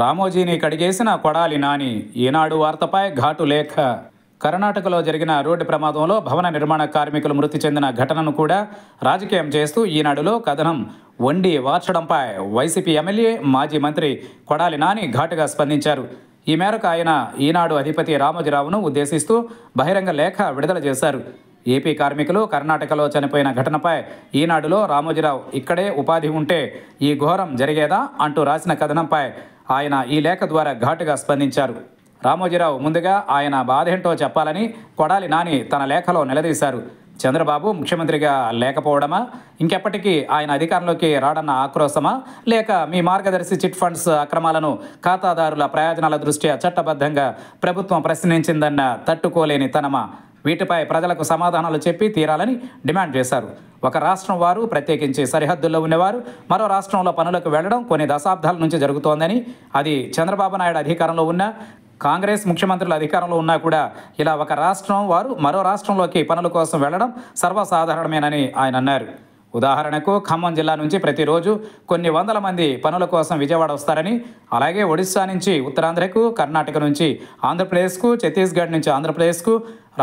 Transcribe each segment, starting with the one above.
రామోజీని కడిగేసిన కొడాలి నాని ఈనాడు వార్తపై ఘాటు లేఖ కర్ణాటకలో జరిగిన రోడ్డు ప్రమాదంలో భవన నిర్మాణ కార్మికులు మృతి చెందిన ఘటనను కూడా రాజకీయం చేస్తూ ఈనాడులో కథనం వండి వార్చడంపై వైసీపీ ఎమ్మెల్యే మాజీ మంత్రి కొడాలి నాని ఘాటుగా స్పందించారు ఈ మేరకు ఆయన ఈనాడు అధిపతి రామోజీరావును ఉద్దేశిస్తూ బహిరంగ లేఖ విడుదల చేశారు ఏపీ కార్మికులు కర్ణాటకలో చనిపోయిన ఘటనపై ఈనాడులో రామోజీరావు ఇక్కడే ఉపాధి ఉంటే ఈ ఘోరం జరిగేదా అంటూ రాసిన కథనంపై ఆయన ఈ లేఖ ద్వారా ఘాటుగా స్పందించారు రామోజీరావు ముందుగా ఆయన బాధేంటో చెప్పాలని కొడాలి నాని తన లేఖలో నిలదీశారు చంద్రబాబు ముఖ్యమంత్రిగా లేకపోవడమా ఇంకెప్పటికీ ఆయన అధికారంలోకి రాడన్న ఆక్రోశమా లేక మీ మార్గదర్శి చిట్ ఫండ్స్ అక్రమాలను ఖాతాదారుల ప్రయోజనాల దృష్ట్యా చట్టబద్ధంగా ప్రభుత్వం ప్రశ్నించిందన్న తట్టుకోలేని తనమా వీటిపై ప్రజలకు సమాధానాలు చెప్పి తీరాలని డిమాండ్ చేశారు ఒక రాష్ట్రం వారు ప్రత్యేకించి సరిహద్దుల్లో ఉన్నవారు మరో రాష్ట్రంలో పనులకు వెళ్లడం కొన్ని దశాబ్దాల నుంచి జరుగుతోందని అది చంద్రబాబు నాయుడు అధికారంలో ఉన్న కాంగ్రెస్ ముఖ్యమంత్రులు అధికారంలో ఉన్నా కూడా ఇలా ఒక రాష్ట్రం వారు మరో రాష్ట్రంలోకి పనుల కోసం వెళ్లడం సర్వసాధారణమేనని ఆయన అన్నారు ఉదాహరణకు ఖమ్మం జిల్లా నుంచి ప్రతిరోజు కొన్ని వందల మంది పనుల కోసం విజయవాడ వస్తారని అలాగే ఒడిస్సా నుంచి ఉత్తరాంధ్రకు కర్ణాటక నుంచి ఆంధ్రప్రదేశ్కు ఛత్తీస్గఢ్ నుంచి ఆంధ్రప్రదేశ్కు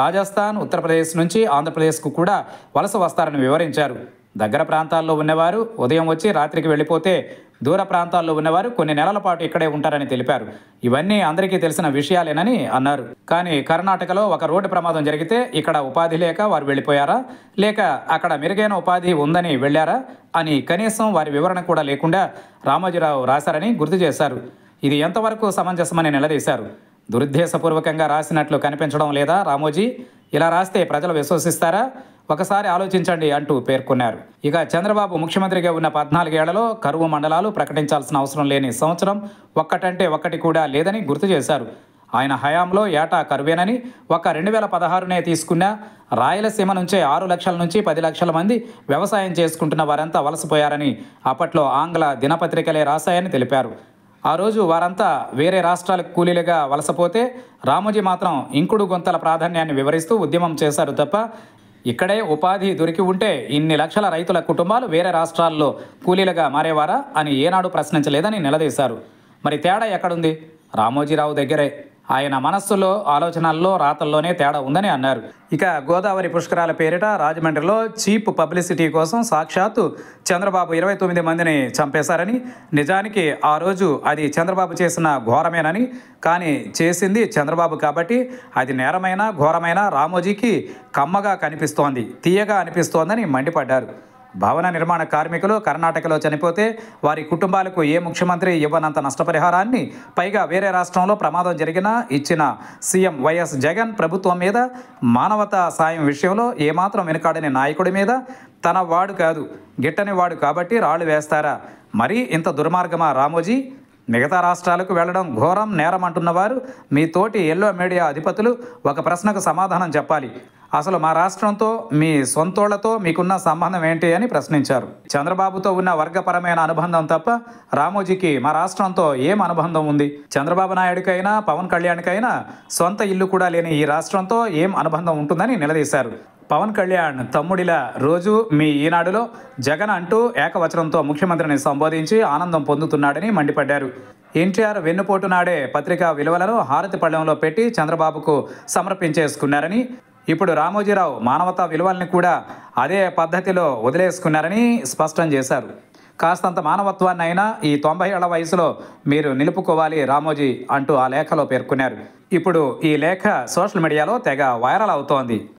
రాజస్థాన్ ఉత్తరప్రదేశ్ నుంచి ఆంధ్రప్రదేశ్కు కూడా వలస వస్తారని వివరించారు దగ్గర ప్రాంతాల్లో ఉన్నవారు ఉదయం వచ్చి రాత్రికి వెళ్ళిపోతే దూర ప్రాంతాల్లో ఉన్నవారు కొన్ని నెలల పాటు ఇక్కడే ఉంటారని తెలిపారు ఇవన్నీ అందరికీ తెలిసిన విషయాలేనని అన్నారు కానీ కర్ణాటకలో ఒక రోడ్డు ప్రమాదం జరిగితే ఇక్కడ ఉపాధి లేక వారు వెళ్ళిపోయారా లేక అక్కడ మెరుగైన ఉపాధి ఉందని వెళ్ళారా అని కనీసం వారి వివరణ కూడా లేకుండా రామోజీరావు రాశారని గుర్తు చేశారు ఇది ఎంతవరకు సమంజసమని నిలదీశారు దురుద్దేశపూర్వకంగా రాసినట్లు కనిపించడం లేదా రామోజీ ఇలా రాస్తే ప్రజలు విశ్వసిస్తారా ఒకసారి ఆలోచించండి అంటూ పేర్కొన్నారు ఇక చంద్రబాబు ముఖ్యమంత్రిగా ఉన్న పద్నాలుగేళ్లలో కరువు మండలాలు ప్రకటించాల్సిన అవసరం లేని సంవత్సరం ఒక్కటంటే ఒక్కటి కూడా లేదని గుర్తు చేశారు ఆయన హయాంలో ఏటా కరువేనని ఒక రెండు వేల పదహారునే తీసుకున్న రాయలసీమ నుంచే ఆరు లక్షల నుంచి పది లక్షల మంది వ్యవసాయం చేసుకుంటున్న వారంతా వలసపోయారని అప్పట్లో ఆంగ్ల దినపత్రికలే రాశాయని తెలిపారు ఆ రోజు వారంతా వేరే రాష్ట్రాలకు కూలీలుగా వలసపోతే రామోజీ మాత్రం ఇంకుడు గొంతల ప్రాధాన్యాన్ని వివరిస్తూ ఉద్యమం చేశారు తప్ప ఇక్కడే ఉపాధి దొరికి ఉంటే ఇన్ని లక్షల రైతుల కుటుంబాలు వేరే రాష్ట్రాల్లో కూలీలుగా మారేవారా అని ఏనాడు ప్రశ్నించలేదని నిలదీశారు మరి తేడా ఎక్కడుంది రామోజీరావు దగ్గరే ఆయన మనస్సులో ఆలోచనల్లో రాతల్లోనే తేడా ఉందని అన్నారు ఇక గోదావరి పుష్కరాల పేరిట రాజమండ్రిలో చీప్ పబ్లిసిటీ కోసం సాక్షాత్తు చంద్రబాబు ఇరవై తొమ్మిది మందిని చంపేశారని నిజానికి ఆ రోజు అది చంద్రబాబు చేసిన ఘోరమేనని కానీ చేసింది చంద్రబాబు కాబట్టి అది నేరమైన ఘోరమైన రామోజీకి కమ్మగా కనిపిస్తోంది తీయగా అనిపిస్తోందని మండిపడ్డారు భవన నిర్మాణ కార్మికులు కర్ణాటకలో చనిపోతే వారి కుటుంబాలకు ఏ ముఖ్యమంత్రి ఇవ్వనంత నష్టపరిహారాన్ని పైగా వేరే రాష్ట్రంలో ప్రమాదం జరిగినా ఇచ్చిన సీఎం వైఎస్ జగన్ ప్రభుత్వం మీద మానవతా సాయం విషయంలో ఏమాత్రం వెనుకాడని నాయకుడి మీద తన వాడు కాదు గిట్టని వాడు కాబట్టి రాళ్ళు వేస్తారా మరీ ఇంత దుర్మార్గమా రామోజీ మిగతా రాష్ట్రాలకు వెళ్లడం ఘోరం నేరం అంటున్నవారు మీ తోటి ఎల్లో మీడియా అధిపతులు ఒక ప్రశ్నకు సమాధానం చెప్పాలి అసలు మా రాష్ట్రంతో మీ సొంతోళ్లతో మీకున్న సంబంధం ఏంటి అని ప్రశ్నించారు చంద్రబాబుతో ఉన్న వర్గపరమైన అనుబంధం తప్ప రామోజీకి మా రాష్ట్రంతో ఏం అనుబంధం ఉంది చంద్రబాబు నాయుడికైనా పవన్ కళ్యాణ్కైనా సొంత ఇల్లు కూడా లేని ఈ రాష్ట్రంతో ఏం అనుబంధం ఉంటుందని నిలదీశారు పవన్ కళ్యాణ్ తమ్ముడిలా రోజు మీ ఈనాడులో జగన్ అంటూ ఏకవచనంతో ముఖ్యమంత్రిని సంబోధించి ఆనందం పొందుతున్నాడని మండిపడ్డారు ఎన్టీఆర్ వెన్నుపోటు నాడే పత్రికా విలువలను హారతి పళ్ళెంలో పెట్టి చంద్రబాబుకు సమర్పించేసుకున్నారని ఇప్పుడు రామోజీరావు మానవతా విలువల్ని కూడా అదే పద్ధతిలో వదిలేసుకున్నారని స్పష్టం చేశారు కాస్తంత మానవత్వాన్ని అయినా ఈ తొంభై ఏళ్ల వయసులో మీరు నిలుపుకోవాలి రామోజీ అంటూ ఆ లేఖలో పేర్కొన్నారు ఇప్పుడు ఈ లేఖ సోషల్ మీడియాలో తెగ వైరల్ అవుతోంది